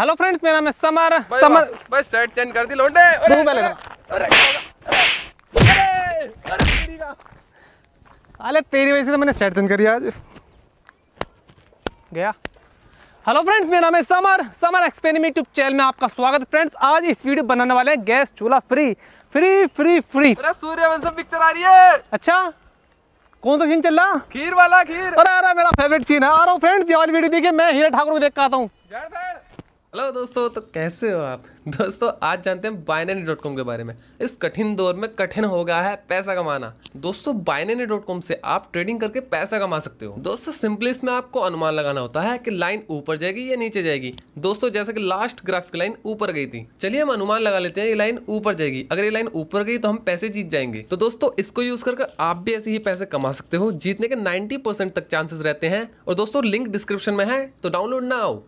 hello friends मेरा नाम है समर समर बस शर्ट चेंज कर दी लोटे अरे तेरी वजह से तो मैंने शर्ट चेंज करी आज गया हेलो फ्रेंड्स मेरा नाम है Samar Samar experiment YouTube channel में आपका स्वागत है फ्रेंड्स आज इस वीडियो बनाने वाले हैं गैस चूल्हा free free free free Sooryavansham picture आ रही है अच्छा कौन सा सीन चल रहा खीर वाला खीर अरे अरे मेरा फेवरेट सीन है आ रहा हूँ फ्रेंड्स ये वाली वीडियो देखिए मैं हीरा ठाकुर को देख के आता हूँ हेलो दोस्तों तो कैसे हो आप दोस्तों आज जानते हैं बाइनरी डॉट कॉम के बारे में इस कठिन दौर में कठिन हो गया है पैसा कमाना दोस्तों बाइनरी डॉट कॉम से आप ट्रेडिंग करके पैसा कमा सकते हो दोस्तों सिंपली इसमें आपको अनुमान लगाना होता है कि लाइन ऊपर जाएगी या नीचे जाएगी दोस्तों जैसे कि लास्ट ग्राफ की लाइन ऊपर गई थी चलिए हम अनुमान लगा लेते हैं ये लाइन ऊपर जाएगी अगर ये लाइन ऊपर गई तो हम पैसे जीत जाएंगे तो दोस्तों इसको यूज कर आप भी ऐसे ही पैसे कमा सकते हो जीतने के नाइन्टी तक चांसेस रहते हैं और दोस्तों लिंक डिस्क्रिप्शन में है तो डाउनलोड ना आओ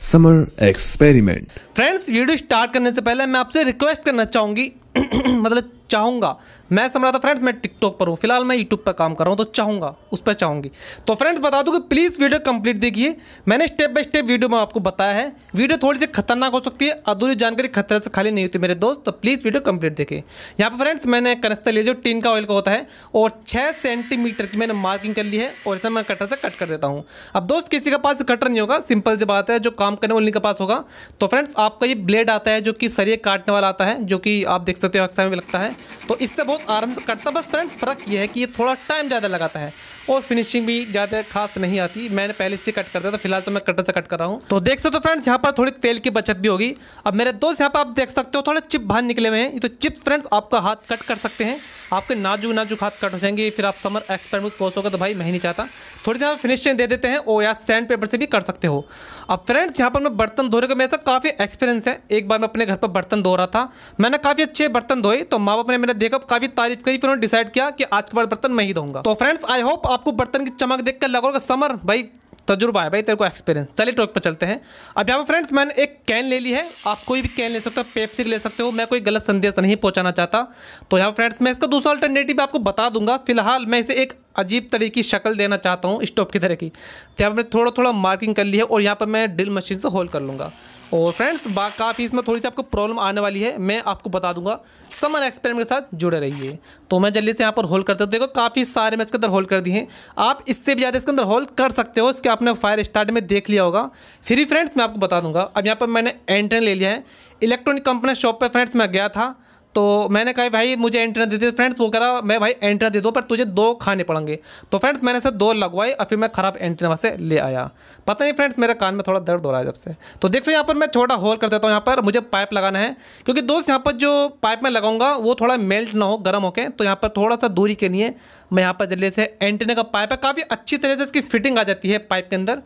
Samar experiment friends video start करने से पहले मैं आपसे रिक्वेस्ट करना चाहूंगी मतलब चाहूँगा मैं समझा था फ्रेंड्स मैं टिकटॉक पर हूँ फिलहाल मैं यूट्यूब पर काम कर रहा हूँ तो चाहूँगा उस पर चाहूँगी तो फ्रेंड्स बता दूँ कि प्लीज़ वीडियो कंप्लीट देखिए मैंने स्टेप बाय स्टेप वीडियो में आपको बताया है वीडियो थोड़ी सी खतरनाक हो सकती है अधूरी जानकारी खतरे से खाली नहीं होती मेरे दोस्त तो प्लीज़ वीडियो कम्प्लीट देखिए यहाँ पर फ्रेंड्स मैंने कनस्ता लिया जो टीन का ऑयल का होता है और छः सेंटीमीटर की मैंने मार्किंग कर ली है और इसे मैं कटर से कट कर देता हूँ अब दोस्त किसी के पास कटर नहीं होगा सिंपल सी बात है जो काम करने वाले के पास होगा तो फ्रेंड्स आपका ये ब्लेड आता है जो कि सरिये काटने वाला आता है जो कि आप देख सकते हो के अक्सर में लगता है तो इससे बहुत आराम से कटता है बस फ्रेंड्स फ़र्क ये है कि ये थोड़ा टाइम ज़्यादा लगाता है और फिनिशिंग भी ज़्यादा खास नहीं आती मैंने पहले से कट करता था फिलहाल तो मैं कटर से कट कर रहा हूँ तो देख सकते हो फ्रेंड्स यहाँ पर थोड़ी तेल की बचत भी होगी अब मेरे दोस्त यहाँ पर आप देख सकते हो थोड़े चिप बाहर निकले हुए हैं तो चिप्स फ्रेंड्स आपका हाथ कट कर सकते हैं आपके नाजुक नाजुक हाथ कट हो जाएंगे फिर आप समर एक्सपेरिमेंट कोर्स होगा तो भाई मैं नहीं चाहता थोड़ी सी फिनिशिंग दे देते हैं और या सैंड पेपर से भी कर सकते हो अब फ्रेंड्स यहाँ पर मैं बर्तन धोने का मेरे साथ काफ़ी एक्सपीरियंस है एक बार मैं अपने घर पर बर्तन धो रहा था मैंने काफ़ी अच्छे बर्तन धोए तो माँ बाप ने मैंने देखा काफ़ी तारीफ करी फिर उन्होंने डिसाइड किया कि आज के बाद बर्तन मैं ही धोंगा तो फ्रेंड्स आई होप आपको बर्तन की चमक देखकर लग रहा समर भाई तजुर्बा है भाई तेरे को एक्सपीरियंस चलिए टॉक पर चलते हैं अब यहाँ पर फ्रेंड्स मैंने एक कैन ले ली है आप कोई भी कैन ले सकते हो पेप्सी ले सकते हो मैं कोई गलत संदेश नहीं पहुँचाना चाहता तो यहाँ फ्रेंड्स मैं इसका दूसरा अल्टरनेटिव आपको बता दूंगा फिलहाल मैं इसे एक अजीब तरीके की शक्ल देना चाहता हूँ स्टोव की तरह की तो यहाँ पर थोड़ा थोड़ा मार्किंग कर ली है और यहाँ पर मैं ड्रिल मशीन से होल कर लूँगा और फ्रेंड्स काफ़ी इसमें थोड़ी सी आपको प्रॉब्लम आने वाली है मैं आपको बता दूंगा समर एक्सपेरिमेंट के साथ जुड़े रहिए तो मैं जल्दी से यहाँ पर होल्ड करते हो देखो काफ़ी सारे मैं इसके अंदर होल्ड कर दिए हैं आप इससे भी ज़्यादा इसके अंदर होल्ड कर सकते हो इसके आपने फायर स्टार्ट में देख लिया होगा फिर ही फ्रेंड्स मैं आपको बता दूंगा अब यहाँ पर मैंने एंट्रेन ले लिया है इलेक्ट्रॉनिक कंपनी शॉप पर फ्रेंड्स मैं गया था तो मैंने कहा भाई मुझे एंट्री दे दी फ्रेंड्स वो कह रहा मैं भाई एंट्री दे दो पर तुझे दो खाने पड़ेंगे तो फ्रेंड्स मैंने से दो लगवाई और फिर मैं ख़राब एंट्री वहाँ से ले आया पता नहीं फ्रेंड्स मेरे कान में थोड़ा दर्द हो रहा है जब से तो देख सो यहाँ पर मैं छोटा होल कर देता हूँ यहाँ पर मुझे पाइप लगाना है क्योंकि दोस्त यहाँ पर जो पाइप मैं लगाऊंगा वो थोड़ा मेल्ट ना हो गर्म होकर तो यहाँ पर थोड़ा सा दूरी के लिए मैं यहाँ पर जल्दी से एंटीना का पाइप है काफ़ी अच्छी तरह से इसकी फिटिंग आ जाती है पाइप के अंदर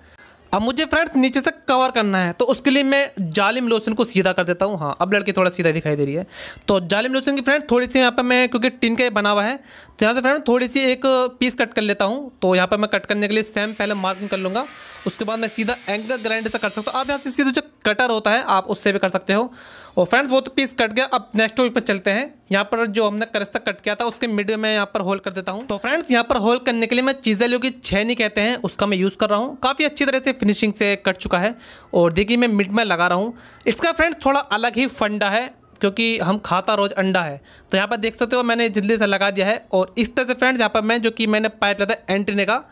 अब मुझे फ्रेंड्स नीचे से कवर करना है तो उसके लिए मैं जालिम लोशन को सीधा कर देता हूँ हाँ अब लड़की थोड़ा सीधा दिखाई दे रही है तो जालिम लोशन की फ्रेंड थोड़ी सी यहाँ पर मैं क्योंकि टिन का बना हुआ है तो यहाँ से फ्रेंड थोड़ी सी एक पीस कट कर लेता हूँ तो यहाँ पर मैं कट करने के लिए सेम पहले मार्किंग कर लूँगा उसके बाद मैं सीधा एंगल ग्राइंड से कर सकता हूँ आप यहाँ से सीधा जो कटर होता है आप उससे भी कर सकते हो और फ्रेंड्स वो तो पीस कट गया अब नेक्स्ट वीक पर चलते हैं यहाँ पर जो हमने करस्ता कट किया था उसके मिड में यहाँ पर होल कर देता हूँ तो फ्रेंड्स यहाँ पर होल करने के लिए मैं चीज़ें कि छैनी कहते हैं उसका मैं यूज़ कर रहा हूँ काफ़ी अच्छी तरह से फिनिशिंग से कट चुका है और देखिए मैं मिड में लगा रहा हूँ इसका फ्रेंड्स थोड़ा अलग ही फंडा है क्योंकि हम खाता रोज़ अंडा है तो यहाँ पर देख सकते हो मैंने जल्दी से लगा दिया है और इस तरह से फ्रेंड्स यहाँ पर मैं जो कि मैंने पाइप लेता है एंटीने का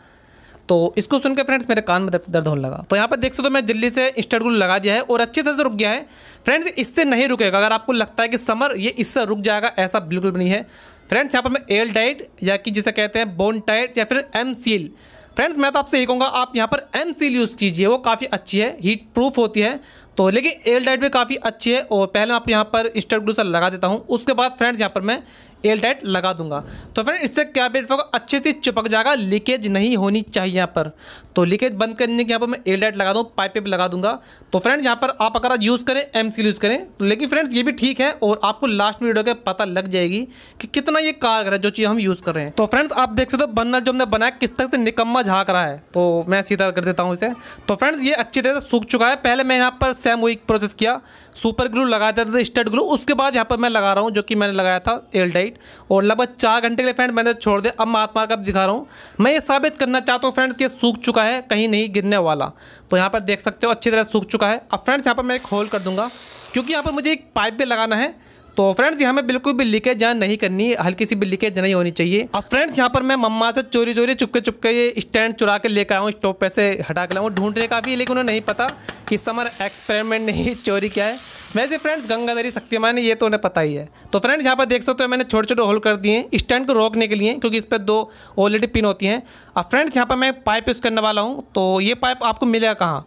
तो इसको सुनकर फ्रेंड्स मेरे कान में दर्द होने लगा तो यहाँ पर देख सकते हो तो मैं जल्दी से स्टड ग्लू लगा दिया है और अच्छे तरह से रुक गया है फ्रेंड्स इससे नहीं रुकेगा अगर आपको लगता है कि समर ये इससे रुक जाएगा ऐसा बिल्कुल भी नहीं है फ्रेंड्स यहाँ पर मैं एल डाइट या कि जिसे कहते हैं बोन टाइट या फिर एम सील फ्रेंड्स मैं तो आपसे यही कहूँगा आप यहाँ पर एम सील यूज़ कीजिए वो काफ़ी अच्छी है हीट प्रूफ होती है तो लेकिन एल डाइट भी काफ़ी अच्छी है और पहले आप यहाँ पर स्टर ग्लूसर लगा देता हूँ उसके बाद फ्रेंड्स यहाँ पर मैं एयर टाइट लगा दूंगा तो फ्रेंड इससे क्या बेट को अच्छे से चिपक जाएगा लीकेज नहीं होनी चाहिए यहाँ पर तो लीकेज बंद करने के यहाँ पर मैं एयर टाइट लगा दूँ पाइप पे लगा दूंगा तो फ्रेंड्स यहाँ पर आप अगर यूज़ करें एम यूज़ करें तो लेकिन फ्रेंड्स ये भी ठीक है और आपको लास्ट वीडियो के पता लग जाएगी कि कितना ये कारगर है जो चीज़ हम यूज़ कर रहे हैं तो फ्रेंड्स आप देख सकते हो बनना जो हमने बनाया किस तरह से निकम्मा झाँक रहा है तो मैं सीधा कर देता हूँ इसे तो फ्रेंड्स ये अच्छी तरह से सूख चुका है पहले मैं यहाँ पर सेम वही प्रोसेस किया सुपर ग्लू लगा था स्टड ग्लू उसके बाद यहाँ पर मैं लगा रहा हूँ जो कि मैंने लगाया था एयर राइट और लगभग चार घंटे के लिए फ्रेंड मैंने छोड़ दिया अब मैं मार कर दिखा रहा हूँ मैं ये साबित करना चाहता हूँ फ्रेंड्स कि सूख चुका है कहीं नहीं गिरने वाला तो यहाँ पर देख सकते हो अच्छी तरह सूख चुका है अब फ्रेंड्स यहाँ पर मैं एक होल कर दूँगा क्योंकि यहाँ पर मुझे एक पाइप भी लगाना है तो फ्रेंड्स यहाँ में बिल्कुल भी लीकेज जान नहीं करनी हल्की सी भी लीकेज नहीं होनी चाहिए अब फ्रेंड्स यहाँ पर मैं मम्मा से चोरी चोरी चुपके चुपके ये स्टैंड चुरा के लेकर आऊँ स्टोव पैसे हटा के लाऊँ ढूंढने का भी लेकिन उन्हें नहीं पता कि समर एक्सपेरिमेंट नहीं चोरी क्या है वैसे फ्रेंड्स गंगाधरी शक्तिमान ये तो उन्हें पता ही है तो फ्रेंड्स यहाँ पर देख सकते हो मैंने छोटे छोटे होल कर दिए स्टैंड को रोकने के लिए क्योंकि इस पर दो ऑलरेडी पिन होती हैं अब फ्रेंड्स यहाँ पर मैं पाइप यूज़ करने वाला हूँ तो ये पाइप आपको मिलेगा कहाँ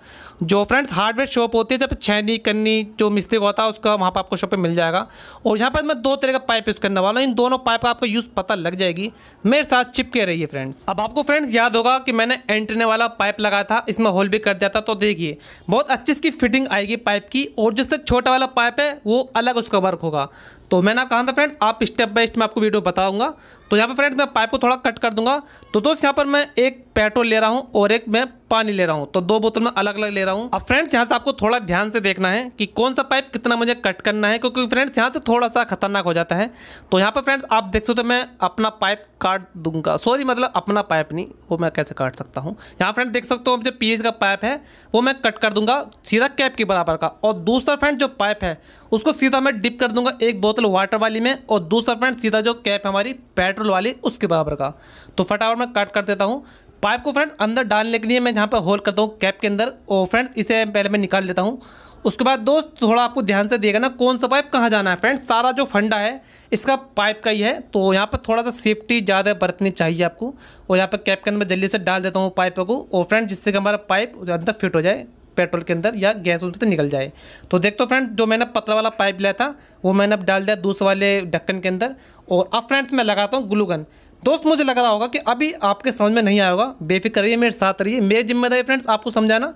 जो फ्रेंड्स हार्डवेयर शॉप होती है जब छैनी कन्नी जो मिस्त्री होता है उसका वहाँ पर आपको शॉप पर मिल जाएगा और यहाँ पर मैं दो तरह का पाइप यूज़ करने वाला हूँ इन दोनों पाइप का आपको यूज़ पता लग जाएगी मेरे साथ चिपके रहिए फ्रेंड्स अब आपको फ्रेंड्स याद होगा कि मैंने एंटने वाला पाइप लगाया था इसमें होल भी कर दिया था तो देखिए बहुत अच्छी इसकी फिटिंग आएगी पाइप की और जिससे छोटा वाला पाइप है वो अलग उसका वर्क होगा तो मैंने कहा था फ्रेंड्स आप स्टेप बाय स्टेप आपको वीडियो बताऊंगा तो यहाँ पर फ्रेंड्स मैं पाइप को थोड़ा कट कर दूंगा तो दोस्त यहाँ पर मैं एक पेट्रोल ले रहा हूँ और एक मैं पानी ले रहा हूँ तो दो बोतल में अलग अलग ले रहा हूँ अब फ्रेंड्स यहाँ से आपको थोड़ा ध्यान से देखना है कि कौन सा पाइप कितना मुझे कट करना है क्योंकि फ्रेंड्स यहाँ से थोड़ा सा खतरनाक हो जाता है तो यहाँ पर फ्रेंड्स आप देख सकते हो मैं अपना पाइप काट दूंगा सॉरी मतलब अपना पाइप नहीं वो मैं कैसे काट सकता हूँ यहाँ फ्रेंड्स देख सकते हो जो पी का पाइप है वो मैं कट कर दूंगा सीधा कैप के बराबर का और दूसरा फ्रेंड जो पाइप है उसको सीधा मैं डिप कर दूंगा एक बोतल बोतल वाटर वाली में और दूसरा फ्रेंड सीधा जो कैप हमारी पेट्रोल वाली उसके बराबर का तो फटाफट मैं कट कर देता हूँ पाइप को फ्रेंड अंदर डालने के लिए मैं जहाँ पर होल करता हूँ कैप के अंदर और फ्रेंड्स इसे पहले मैं निकाल लेता हूँ उसके बाद दोस्त थोड़ा आपको ध्यान से देगा ना कौन सा पाइप कहाँ जाना है फ्रेंड्स सारा जो फंडा है इसका पाइप का ही है तो यहाँ पर थोड़ा सा सेफ्टी ज़्यादा बरतनी चाहिए आपको और यहाँ पर कैप के अंदर मैं जल्दी से डाल देता हूँ पाइप को और फ्रेंड जिससे कि हमारा पाइप अंदर फिट हो जाए पेट्रोल के अंदर या गैस उनसे तो निकल जाए तो देख तो फ्रेंड जो मैंने पतला वाला पाइप लिया था वो मैंने अब डाल दिया दूसरे वाले ढक्कन के अंदर और अब फ्रेंड्स मैं लगाता हूँ ग्लूगन दोस्त मुझे लग रहा होगा कि अभी आपके समझ में नहीं आएगा बेफिक्र रहिए मेरे साथ रहिए मेरी जिम्मेदारी फ्रेंड्स आपको समझाना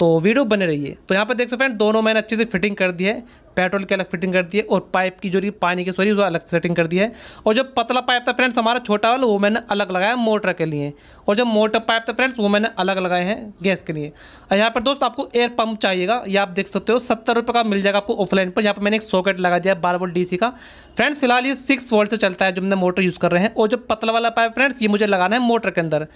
तो वीडियो बने रहिए तो यहाँ पर देख सो फ्रेंड दोनों मैंने अच्छे से फिटिंग कर दी है पेट्रोल की अलग फिटिंग कर दी है और पाइप की जो पानी की सॉरी वो अलग सेटिंग कर दी है और जो पतला पाइप था फ्रेंड्स हमारा छोटा वाला वो मैंने अलग लगाया मोटर के लिए और जो मोटर पाइप था फ्रेंड्स वो मैंने अलग लगाए हैं गैस के लिए और यहाँ पर दोस्त आपको एयर पंप चाहिएगा या आप देख सकते हो सत्तर रुपये का मिल जाएगा आपको ऑफलाइन पर यहाँ पर मैंने एक सॉकेट लगा दिया बारह वोल्ट डी का फ्रेंड्स फिलहाल ये सिक्स वोल्ट से चलता है जो मैंने मोटर यूज़ कर रहे हैं और जो पतला वाला पाइप फ्रेंड्स ये मुझे लगाना है मोटर के अंदर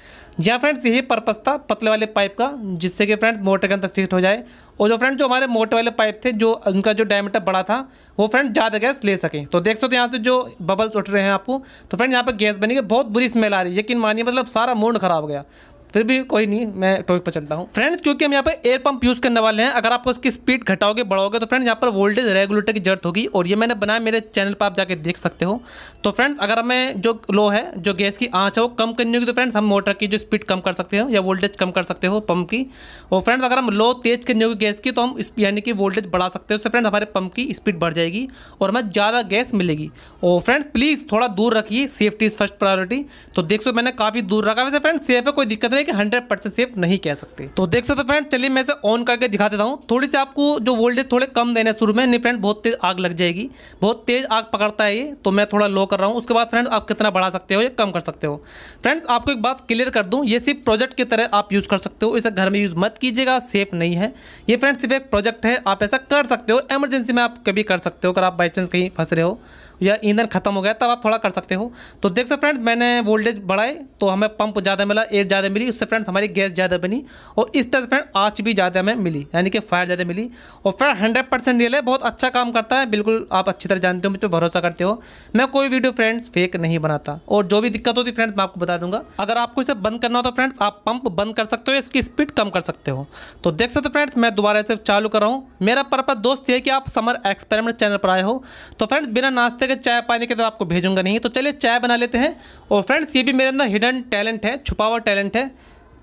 जहाँ फ्रेंड्स यही पर्पज़ था पतले वाले पाइप का जिससे कि फ्रेंड्स मोटर के अंदर फिक्स हो जाए और जो फ्रेंड्स जो हमारे मोटर वाले पाइप थे जो उनका जो डायमी मीटर बड़ा था वो फ्रेंड ज़्यादा गैस ले सकें तो देख सकते यहाँ से जो बबल्स उठ रहे हैं आपको तो फ्रेंड यहाँ पर गैस बनी गई बहुत बुरी स्मेल आ रही है यकीन मानिए मतलब सारा मूड खराब हो गया फिर भी कोई नहीं मैं टॉपिक पर चलता हूँ फ्रेंड्स क्योंकि हम यहाँ पर एयर पंप यूज़ करने वाले हैं अगर आपको उसकी स्पीड घटाओगे बढ़ाओगे तो फ्रेंड्स यहाँ पर वोल्टेज रेगुलेटर की जरूरत होगी और ये मैंने बनाया मेरे चैनल पर आप जाके देख सकते हो तो फ्रेंड्स अगर हमें जो लो है जो गैस की आँच है वो कम करनी होगी तो फ्रेंड्स हम मोटर की जो स्पीड कम कर सकते हो या वोल्टेज कम कर सकते हो पंप की और फ्रेंड्स अगर हम लो तेज़ करनी होगी गैस की तो हम यानी कि वोल्टेज बढ़ा सकते हो उससे फ्रेंड्स हमारे पंप की स्पीड बढ़ जाएगी और हमें ज़्यादा गैस मिलेगी और फ्रेंड्स प्लीज़ थोड़ा दूर रखिए सेफ्टी इज़ फर्स्ट प्रायोरिटी तो देख सो मैंने काफ़ी दूर रखा वैसे फ्रेंड्स सेफ है कोई दिक्कत नहीं है कि हंड्रेड परसेंट सेफ नहीं कह सकते तो देख सकते फ्रेंड चलिए मैं इसे ऑन करके दिखा देता हूँ थोड़ी सी आपको जो वोल्टेज थोड़े कम देने शुरू में नहीं फ्रेंड बहुत तेज आग लग जाएगी बहुत तेज आग पकड़ता है ये तो मैं थोड़ा लो कर रहा हूँ उसके बाद फ्रेंड आप कितना बढ़ा सकते हो या कम कर सकते हो फ्रेंड्स आपको एक बात क्लियर कर दूँ ये सिर्फ प्रोजेक्ट की तरह आप यूज़ कर सकते हो इसे घर में यूज़ मत कीजिएगा सेफ नहीं है ये फ्रेंड सिर्फ एक प्रोजेक्ट है आप ऐसा कर सकते हो एमरजेंसी में आप कभी कर सकते हो अगर आप बाई चांस कहीं फंस रहे हो या ईंधन खत्म हो गया तब आप थोड़ा कर सकते हो तो देख सकते फ्रेंड्स मैंने वोल्टेज बढ़ाए तो हमें पंप ज़्यादा मिला एयर ज़्यादा मिली उससे फ्रेंड्स हमारी गैस ज़्यादा बनी और इस तरह से फ्रेंड आँच भी ज़्यादा हमें मिली यानी कि फायर ज़्यादा मिली और फ्रेंड हंड्रेड परसेंट रियल है बहुत अच्छा काम करता है बिल्कुल आप अच्छी तरह जानते हो मुझ पर भरोसा करते हो मैं कोई वीडियो फ्रेंड्स फेक नहीं बनाता और जो भी दिक्कत होती फ्रेंड्स मैं आपको बता दूंगा अगर आपको इसे बंद करना हो तो फ्रेंड्स आप पंप बंद कर सकते हो इसकी स्पीड कम कर सकते हो तो देख सकते हो फ्रेंड्स मैं दोबारा इसे चालू कर रहा हूँ मेरा पर्पज दोस्त ये कि आप समर एक्सपेरिमेंट चैनल पर आए हो तो फ्रेंड्स बिना नाश्ते सके चाय पानी की तरफ आपको भेजूंगा नहीं तो चलिए चाय बना लेते हैं और फ्रेंड्स ये भी मेरे अंदर हिडन टैलेंट है छुपा हुआ टैलेंट है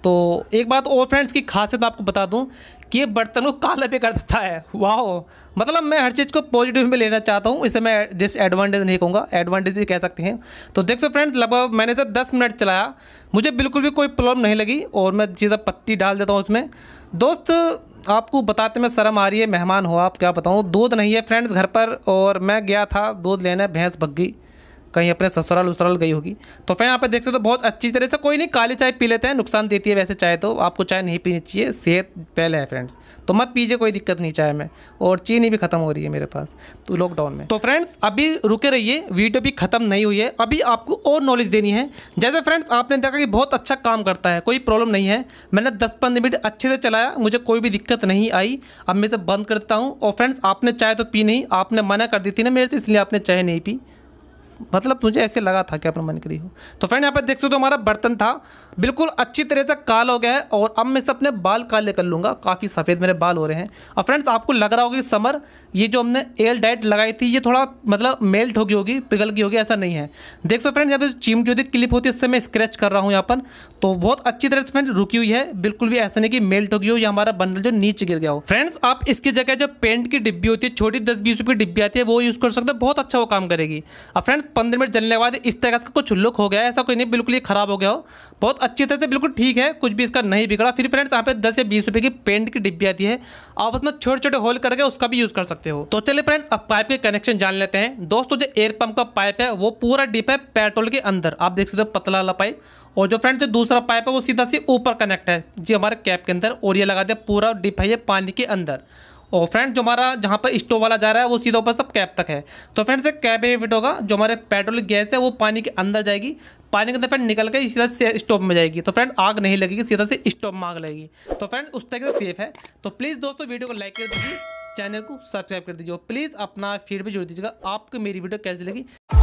तो एक बात और फ्रेंड्स की खासियत आपको बता दूं कि ये बर्तन को काला पे कर देता है वाह मतलब मैं हर चीज़ को पॉजिटिव में लेना चाहता हूँ इसे मैं डिसएडवांटेज नहीं कहूँगा एडवांटेज भी कह सकते हैं तो देख सो फ्रेंड्स लगभग मैंने इसे दस मिनट चलाया मुझे बिल्कुल भी कोई प्रॉब्लम नहीं लगी और मैं सीधा पत्ती डाल देता हूँ उसमें दोस्त आपको बताते में शर्म आ रही है मेहमान हो आप क्या बताऊँ दूध नहीं है फ्रेंड्स घर पर और मैं गया था दूध लेने भैंस भग गई कहीं अपने ससुराल उसराल गई होगी तो फ्रेंड यहाँ पे देख सकते हो तो बहुत अच्छी तरह से कोई नहीं काली चाय पी लेते हैं नुकसान देती है वैसे चाय तो आपको चाय नहीं पीनी चाहिए सेहत पहले है फ्रेंड्स तो मत पीजिए कोई दिक्कत नहीं चाय में और चीनी भी खत्म हो रही है मेरे पास तो लॉकडाउन में तो फ्रेंड्स अभी रुके रहिए वीडियो भी खत्म नहीं हुई है अभी आपको और नॉलेज देनी है जैसे फ्रेंड्स आपने देखा कि बहुत अच्छा काम करता है कोई प्रॉब्लम नहीं है मैंने दस पंद्रह मिनट अच्छे से चलाया मुझे कोई भी दिक्कत नहीं आई अब मैं इसे बंद कर देता हूँ और फ्रेंड्स आपने चाय तो पी नहीं आपने मना कर दी थी ना मेरे से इसलिए आपने चाय नहीं पी मतलब मुझे ऐसे लगा था कि अपना मन करी हो तो फ्रेंड यहाँ पर देख सकते हो हमारा बर्तन था बिल्कुल अच्छी तरह से काल हो गया है और अब मैं इसे अपने बाल काले कर लूँगा काफ़ी सफ़ेद मेरे बाल हो रहे हैं और फ्रेंड्स आपको लग रहा होगा कि समर ये जो हमने एयर डाइट लगाई थी ये थोड़ा मतलब मेल्ट होगी होगी पिघल की होगी ऐसा नहीं है देख सो फ्रेंड यहाँ पर की होती क्लिप होती है उससे मैं स्क्रैच कर रहा हूँ यहाँ पर तो बहुत अच्छी तरह से फ्रेंड रुकी हुई है बिल्कुल भी ऐसा नहीं कि मेल्ट होगी हो या हमारा बंडल जो नीचे गिर गया हो फ्रेंड्स आप इसकी जगह जो पेंट की डिब्बी होती है छोटी दस बीस रुपये की डिब्बी आती है वो यूज़ कर सकते हो बहुत अच्छा वो काम करेगी अब फ्रेंड्स सिर्फ पंद्रह मिनट जलने के बाद इस तरह का कुछ लुक हो गया ऐसा कोई नहीं बिल्कुल ये खराब हो गया हो बहुत अच्छी तरह से बिल्कुल ठीक है कुछ भी इसका नहीं बिगड़ा फिर फ्रेंड्स यहाँ पे दस या बीस रुपये की पेंट की डिब्बी आती है आप उसमें छोटे छोटे होल करके उसका भी यूज़ कर सकते हो तो चलिए फ्रेंड्स अब पाइप के कनेक्शन जान लेते हैं दोस्तों जो एयर पंप का पाइप है वो पूरा डिप है पेट्रोल के अंदर आप देख सकते हो पतला वाला पाइप और जो फ्रेंड्स जो दूसरा पाइप है वो सीधा से ऊपर कनेक्ट है जी हमारे कैप के अंदर और ये लगा दिया पूरा डिप है ये पानी के अंदर और फ्रेंड जो हमारा जहाँ पर स्टोव वाला जा रहा है वो सीधा ऊपर सब कैप तक है तो फ्रेंड्स एक कैप में होगा जो हमारे पेट्रोल गैस है वो पानी के अंदर जाएगी पानी के अंदर फ्रेंड निकल के सीधा से स्टोव में जाएगी तो फ्रेंड आग नहीं लगेगी सीधा से स्टोव में आग लगेगी तो फ्रेंड उस तरीके से सेफ है तो प्लीज़ दोस्तों वीडियो को लाइक कर दीजिए चैनल को सब्सक्राइब कर दीजिए और प्लीज़ अपना फीडबैक जोड़ दीजिएगा आपको मेरी वीडियो कैसी लगी